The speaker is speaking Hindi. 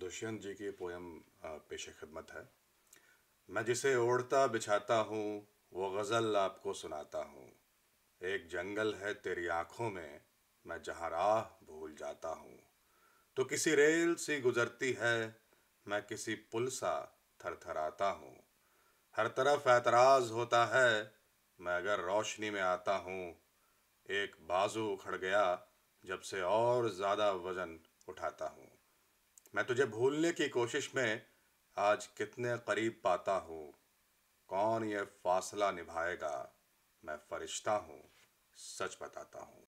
दुष्यंत जी की पोयम पेश खदमत है मैं जिसे ओढ़ता बिछाता हूँ वो गज़ल आपको सुनाता हूँ एक जंगल है तेरी आँखों में मैं जहाँ राह भूल जाता हूँ तो किसी रेल सी गुजरती है मैं किसी पुल सा थरथराता हूँ हर तरफ एतराज़ होता है मैं अगर रोशनी में आता हूँ एक बाजू उखड़ गया जब से और ज़्यादा वज़न उठाता हूँ मैं तुझे भूलने की कोशिश में आज कितने करीब पाता हूँ कौन ये फासला निभाएगा मैं फरिश्ता हूँ सच बताता हूँ